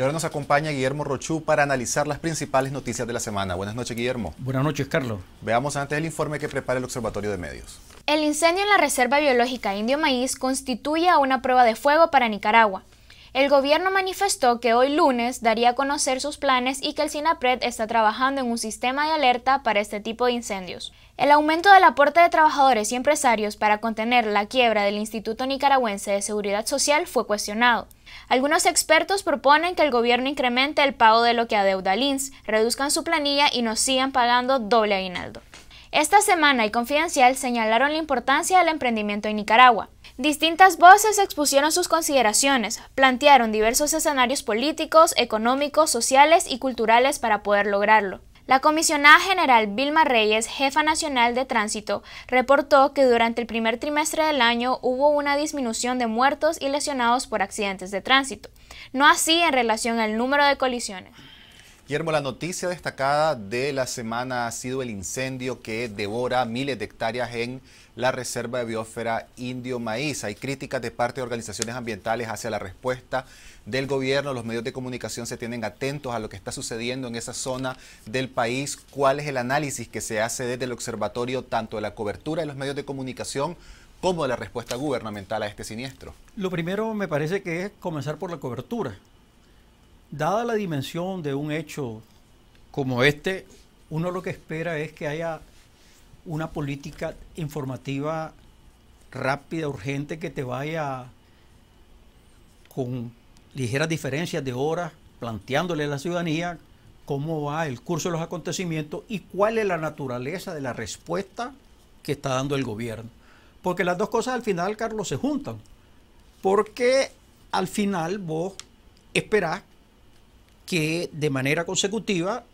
Y ahora nos acompaña Guillermo Rochú para analizar las principales noticias de la semana. Buenas noches, Guillermo. Buenas noches, Carlos. Veamos antes el informe que prepara el Observatorio de Medios. El incendio en la Reserva Biológica Indio Maíz constituye una prueba de fuego para Nicaragua. El gobierno manifestó que hoy lunes daría a conocer sus planes y que el SINAPRED está trabajando en un sistema de alerta para este tipo de incendios. El aumento del aporte de trabajadores y empresarios para contener la quiebra del Instituto Nicaragüense de Seguridad Social fue cuestionado. Algunos expertos proponen que el gobierno incremente el pago de lo que adeuda LINS, reduzcan su planilla y nos sigan pagando doble aguinaldo. Esta semana y Confidencial señalaron la importancia del emprendimiento en Nicaragua. Distintas voces expusieron sus consideraciones, plantearon diversos escenarios políticos, económicos, sociales y culturales para poder lograrlo. La comisionada general Vilma Reyes, jefa nacional de tránsito, reportó que durante el primer trimestre del año hubo una disminución de muertos y lesionados por accidentes de tránsito, no así en relación al número de colisiones. Guillermo, la noticia destacada de la semana ha sido el incendio que devora miles de hectáreas en la Reserva de Biósfera Indio Maíz. Hay críticas de parte de organizaciones ambientales hacia la respuesta del gobierno. Los medios de comunicación se tienen atentos a lo que está sucediendo en esa zona del país. ¿Cuál es el análisis que se hace desde el observatorio tanto de la cobertura de los medios de comunicación como de la respuesta gubernamental a este siniestro? Lo primero me parece que es comenzar por la cobertura. Dada la dimensión de un hecho como este, uno lo que espera es que haya una política informativa rápida, urgente, que te vaya con ligeras diferencias de horas, planteándole a la ciudadanía cómo va el curso de los acontecimientos y cuál es la naturaleza de la respuesta que está dando el gobierno. Porque las dos cosas al final, Carlos, se juntan. Porque al final vos esperás que de manera consecutiva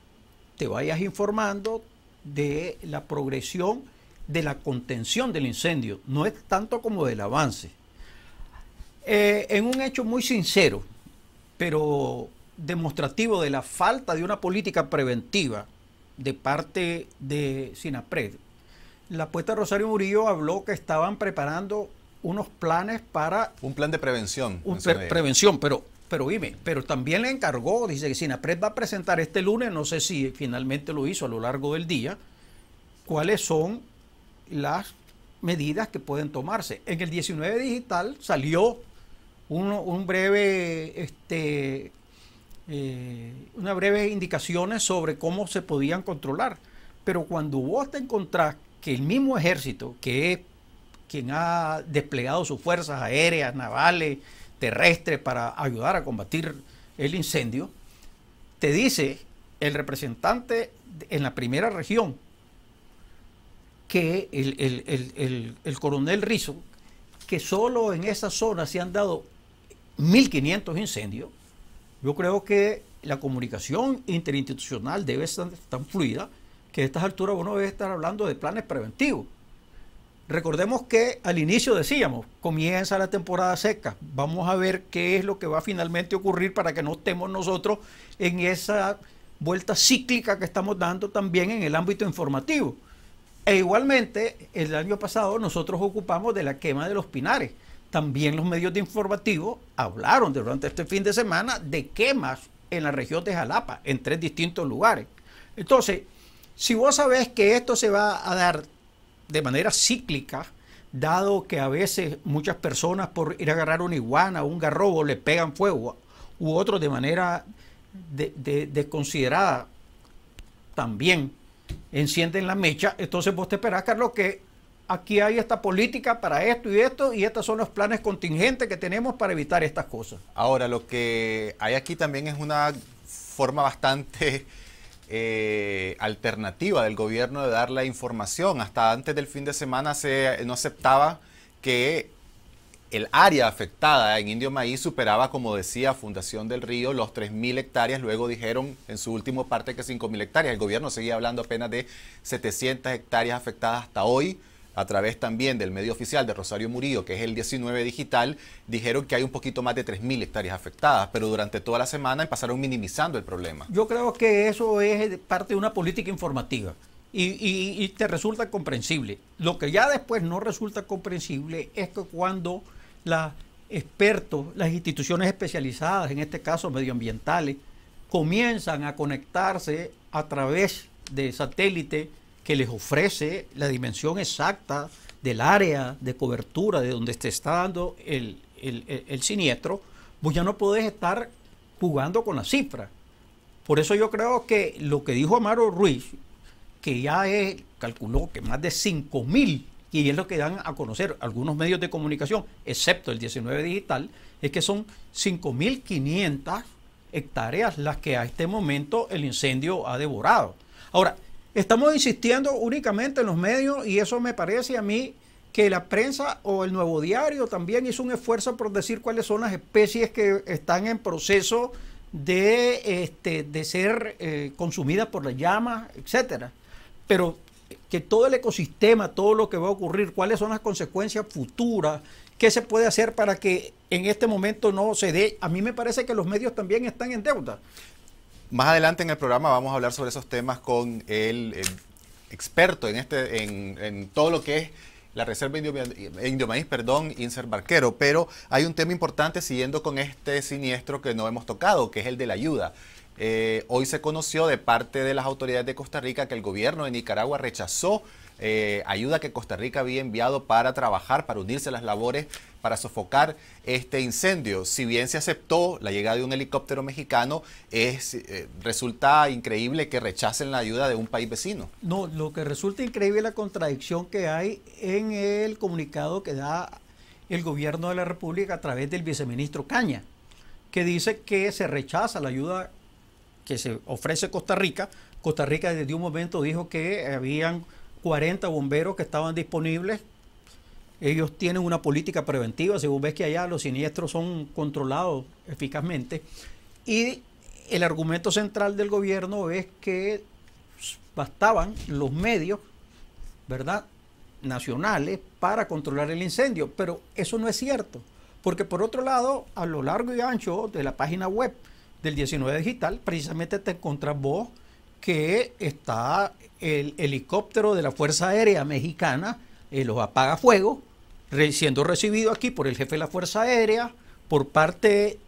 te vayas informando de la progresión de la contención del incendio, no es tanto como del avance. Eh, en un hecho muy sincero, pero demostrativo de la falta de una política preventiva de parte de Sinapred, la puesta Rosario Murillo habló que estaban preparando unos planes para... Un plan de prevención. Un prevención, pero pero dime, pero también le encargó, dice que Sinapred va a presentar este lunes, no sé si finalmente lo hizo a lo largo del día, cuáles son las medidas que pueden tomarse. En el 19 digital salió un breve, este, eh, indicaciones sobre cómo se podían controlar. Pero cuando vos te encontrás que el mismo ejército, que es quien ha desplegado sus fuerzas aéreas, navales, terrestre para ayudar a combatir el incendio, te dice el representante en la primera región que el, coronel Rizo, que solo en esa zona se han dado 1.500 incendios, yo creo que la comunicación interinstitucional debe estar tan fluida que a estas alturas uno debe estar hablando de planes preventivos Recordemos que al inicio decíamos, comienza la temporada seca, vamos a ver qué es lo que va a finalmente ocurrir para que no estemos nosotros en esa vuelta cíclica que estamos dando también en el ámbito informativo. E igualmente, el año pasado nosotros ocupamos de la quema de los pinares. También los medios de informativo hablaron durante este fin de semana de quemas en la región de Jalapa, en tres distintos lugares. Entonces, si vos sabés que esto se va a dar de manera cíclica, dado que a veces muchas personas por ir a agarrar una iguana o un garrobo le pegan fuego, u otros de manera de, desconsiderada también encienden la mecha, entonces vos te esperás, Carlos, que aquí hay esta política para esto y esto, y estos son los planes contingentes que tenemos para evitar estas cosas. Ahora, lo que hay aquí también es una forma bastante eh, alternativa del gobierno de dar la información. Hasta antes del fin de semana se, no aceptaba que el área afectada en Indio Maíz superaba, como decía Fundación del Río, los 3.000 hectáreas. Luego dijeron en su último parte que 5.000 hectáreas. El gobierno seguía hablando apenas de 700 hectáreas afectadas hasta hoy a través también del medio oficial de Rosario Murillo, que es el 19 digital, dijeron que hay un poquito más de 3.000 hectáreas afectadas, pero durante toda la semana pasaron minimizando el problema. Yo creo que eso es parte de una política informativa. Y, te resulta comprensible. Lo que ya después no resulta comprensible es que cuando los expertos, las instituciones especializadas, en este caso medioambientales, comienzan a conectarse a través de satélite que les ofrece la dimensión exacta del área de cobertura de donde te está dando el, siniestro, pues ya no podés estar jugando con la cifras. Por eso yo creo que lo que dijo Amaro Ruiz, que ya es, calculó que más de 5.000, mil, y es lo que dan a conocer algunos medios de comunicación, excepto el 19 digital, es que son 5.500 hectáreas las que a este momento el incendio ha devorado. Ahora, Estamos insistiendo únicamente en los medios y eso me parece a mí que la prensa o el nuevo diario también hizo un esfuerzo por decir cuáles son las especies que están en proceso de, este, de ser eh, consumidas por las llamas, etcétera. Pero que todo el ecosistema, todo lo que va a ocurrir, cuáles son las consecuencias futuras, qué se puede hacer para que en este momento no se dé. A mí me parece que los medios también están en deuda. Más adelante en el programa vamos a hablar sobre esos temas con el, eh, experto en, este, en, todo lo que es la Reserva Indio, Maíz, perdón, Inser Barquero, pero hay un tema importante siguiendo con este siniestro que no hemos tocado, que es el de la ayuda. Eh, hoy se conoció de parte de las autoridades de Costa Rica que el gobierno de Nicaragua rechazó eh, ayuda que Costa Rica había enviado para trabajar, para unirse a las labores, para sofocar este incendio. Si bien se aceptó la llegada de un helicóptero mexicano, es, eh, resulta increíble que rechacen la ayuda de un país vecino. No, lo que resulta increíble es la contradicción que hay en el comunicado que da el gobierno de la República a través del viceministro Caña, que dice que se rechaza la ayuda que se ofrece Costa Rica. Costa Rica desde un momento dijo que habían 40 bomberos que estaban disponibles. Ellos tienen una política preventiva, si vos ves que allá los siniestros son controlados eficazmente. Y el argumento central del gobierno es que bastaban los medios, ¿verdad? nacionales para controlar el incendio, pero eso no es cierto, porque por otro lado, a lo largo y ancho de la página web del 19 Digital, precisamente te encontras vos que está el helicóptero de la Fuerza Aérea Mexicana, eh, los apaga fuego... siendo recibido aquí por el jefe de la Fuerza Aérea, por parte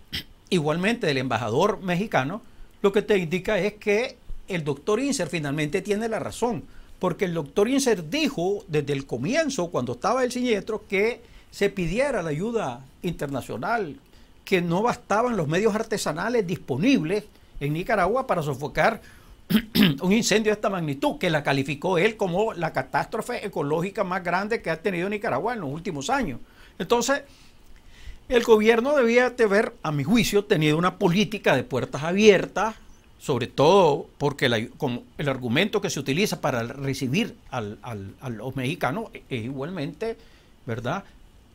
igualmente del embajador mexicano, lo que te indica es que el doctor Inser finalmente tiene la razón, porque el doctor Inser dijo desde el comienzo, cuando estaba el siniestro, que se pidiera la ayuda internacional, que no bastaban los medios artesanales disponibles en Nicaragua para sofocar un incendio de esta magnitud, que la calificó él como la catástrofe ecológica más grande que ha tenido Nicaragua en los últimos años. Entonces, el gobierno debía de haber, a mi juicio, tenido una política de puertas abiertas, sobre todo porque como el argumento que se utiliza para recibir al, a los mexicanos es igualmente, ¿verdad?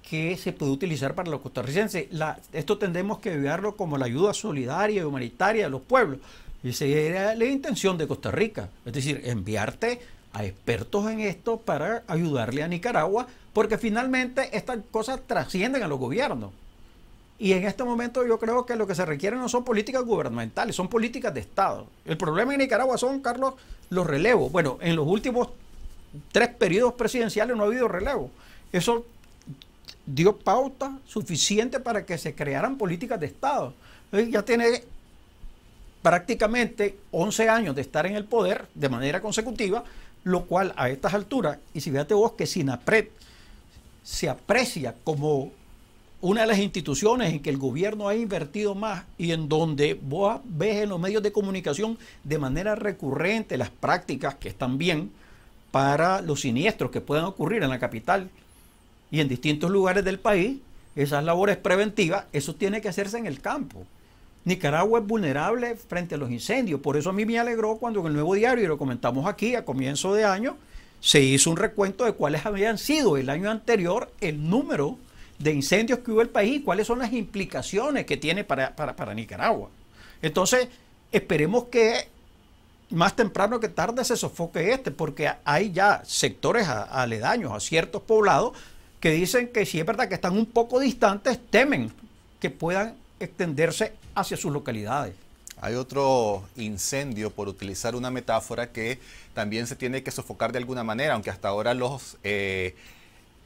que se puede utilizar para los costarricenses. esto tendremos que verlo como la ayuda solidaria y humanitaria de los pueblos. Y esa era la intención de Costa Rica. Es decir, enviarte a expertos en esto para ayudarle a Nicaragua, porque finalmente estas cosas trascienden a los gobiernos. Y en este momento yo creo que lo que se requiere no son políticas gubernamentales, son políticas de Estado. El problema en Nicaragua son, Carlos, los relevos. Bueno, en los últimos tres periodos presidenciales no ha habido relevo. Eso dio pauta suficiente para que se crearan políticas de Estado. Ya tiene prácticamente 11 años de estar en el poder de manera consecutiva, lo cual a estas alturas, y si fíjate vos que SINAPRED se aprecia como una de las instituciones en que el gobierno ha invertido más y en donde vos ves en los medios de comunicación de manera recurrente las prácticas que están bien para los siniestros que puedan ocurrir en la capital y en distintos lugares del país, esas labores preventivas, eso tiene que hacerse en el campo. Nicaragua es vulnerable frente a los incendios. Por eso a mí me alegró cuando en el nuevo diario, y lo comentamos aquí a comienzo de año, se hizo un recuento de cuáles habían sido el año anterior el número de incendios que hubo en el país y cuáles son las implicaciones que tiene para, para Nicaragua. Entonces, esperemos que más temprano que tarde se sofoque este, porque hay ya sectores aledaños a ciertos poblados que dicen que si es verdad que están un poco distantes, temen que puedan extenderse hacia sus localidades. Hay otro incendio, por utilizar una metáfora, que también se tiene que sofocar de alguna manera, aunque hasta ahora los... Eh,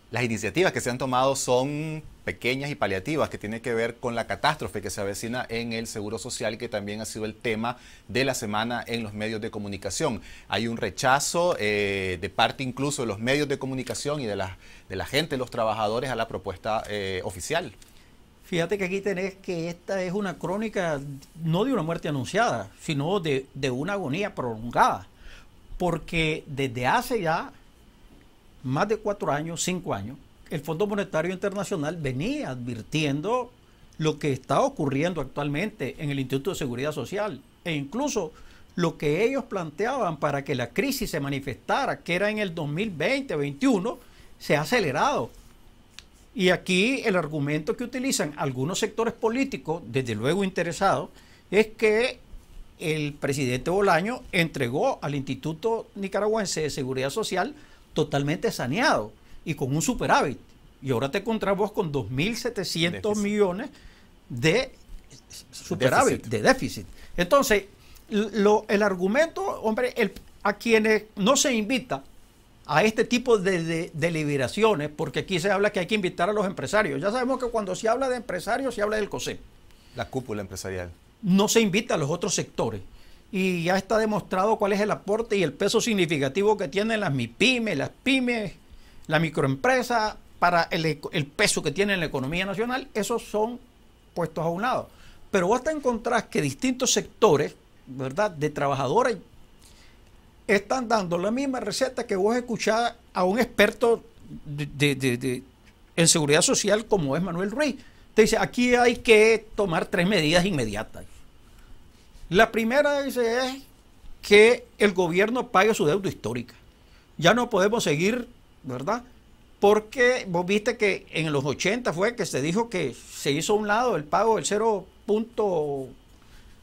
las iniciativas que se han tomado son pequeñas y paliativas que tienen que ver con la catástrofe que se avecina en el Seguro Social, que también ha sido el tema de la semana en los medios de comunicación. Hay un rechazo eh, de parte incluso de los medios de comunicación y de la, de gente, los trabajadores, a la propuesta eh, oficial. Fíjate que aquí tenés que esta es una crónica no de una muerte anunciada, sino de una agonía prolongada porque desde hace ya más de cuatro años, cinco años, el Fondo Monetario Internacional venía advirtiendo lo que está ocurriendo actualmente en el Instituto de Seguridad Social e incluso lo que ellos planteaban para que la crisis se manifestara, que era en el 2020-21, se ha acelerado. Y aquí el argumento que utilizan algunos sectores políticos, desde luego interesados, es que el presidente Bolaño entregó al Instituto Nicaragüense de Seguridad Social totalmente saneado y con un superávit. Y ahora te encontrás vos con 2.700 millones de superávit, de déficit. Entonces, el argumento, hombre, a quienes no se invita a este tipo de, deliberaciones, porque aquí se habla que hay que invitar a los empresarios. Ya sabemos que cuando se habla de empresarios se habla del COSEP. La cúpula empresarial. No se invita a los otros sectores y ya está demostrado cuál es el aporte y el peso significativo que tienen las MIPYMES, las pymes, la microempresa para el, peso que tiene en la economía nacional, esos son puestos a un lado. Pero vos te encontrás que distintos sectores, ¿verdad?, de trabajadores están dando la misma receta que vos escuchás a un experto de, en seguridad social como es Manuel Ruiz. Te dice, aquí hay que tomar tres medidas inmediatas. La primera dice es que el gobierno pague su deuda histórica. Ya no podemos seguir, ¿verdad? Porque vos viste que en los 80 fue que se dijo que se hizo a un lado el pago del 0.25%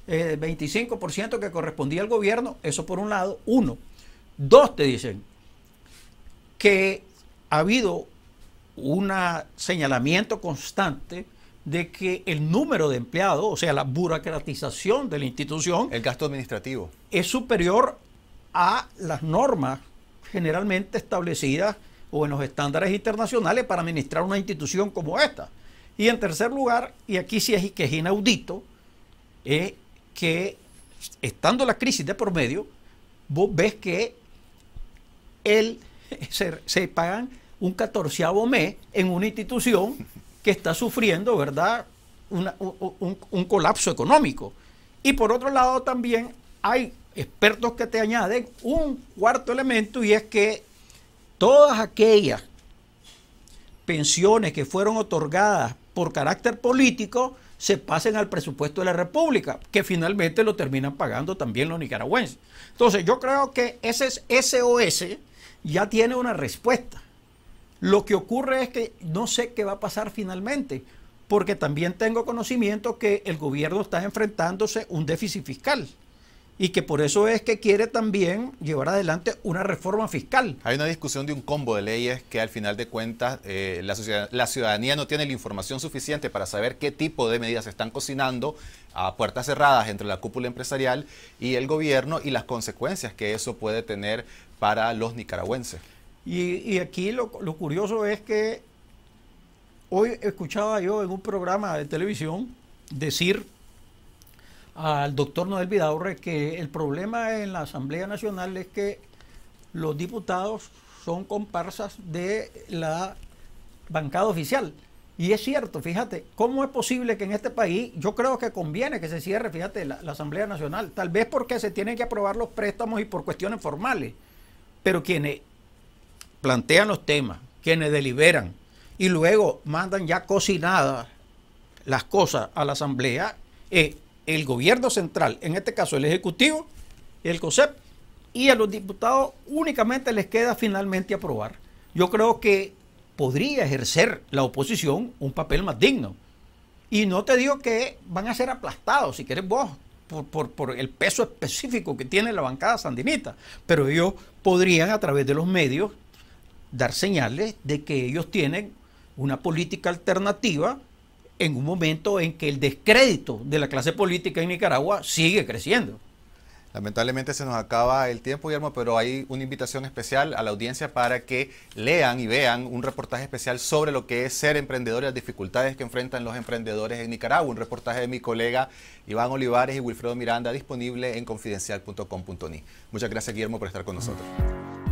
eh, que correspondía al gobierno. Eso por un lado. Uno. Dos, te dicen que ha habido un señalamiento constante de que el número de empleados, o sea, la burocratización de la institución, el gasto administrativo, es superior a las normas generalmente establecidas o en los estándares internacionales para administrar una institución como esta. Y en tercer lugar, y aquí sí es que es inaudito, es que estando la crisis de por medio, vos ves que el, se, se pagan un catorceavo mes en una institución que está sufriendo, ¿verdad?, un, un colapso económico. Y por otro lado también hay expertos que te añaden un cuarto elemento y es que todas aquellas pensiones que fueron otorgadas por carácter político se pasen al presupuesto de la República, que finalmente lo terminan pagando también los nicaragüenses. Entonces yo creo que ese SOS ya tiene una respuesta. Lo que ocurre es que no sé qué va a pasar finalmente, porque también tengo conocimiento que el gobierno está enfrentándose un déficit fiscal y que por eso es que quiere también llevar adelante una reforma fiscal. Hay una discusión de un combo de leyes que al final de cuentas eh, la, la, ciudadanía no tiene la información suficiente para saber qué tipo de medidas se están cocinando a puertas cerradas entre la cúpula empresarial y el gobierno y las consecuencias que eso puede tener para los nicaragüenses. Y, aquí lo, curioso es que hoy escuchaba yo en un programa de televisión decir al doctor Noel Vidaurre que el problema en la Asamblea Nacional es que los diputados son comparsas de la bancada oficial. Y es cierto, fíjate, ¿cómo es posible que en este país, yo creo que conviene que se cierre, fíjate, la, Asamblea Nacional, tal vez porque se tienen que aprobar los préstamos y por cuestiones formales, pero quienes plantean los temas, quienes deliberan y luego mandan ya cocinadas las cosas a la Asamblea, eh, el gobierno central, en este caso el Ejecutivo, el COSEP, y a los diputados únicamente les queda finalmente aprobar. Yo creo que podría ejercer la oposición un papel más digno. Y no te digo que van a ser aplastados, si quieres vos, por, por, el peso específico que tiene la bancada sandinista, pero ellos podrían a través de los medios dar señales de que ellos tienen una política alternativa en un momento en que el descrédito de la clase política en Nicaragua sigue creciendo. Lamentablemente se nos acaba el tiempo, Guillermo, pero hay una invitación especial a la audiencia para que lean y vean un reportaje especial sobre lo que es ser emprendedor y las dificultades que enfrentan los emprendedores en Nicaragua. Un reportaje de mi colega Iván Olivares y Wilfredo Miranda disponible en confidencial.com.ni. Muchas gracias, Guillermo, por estar con nosotros.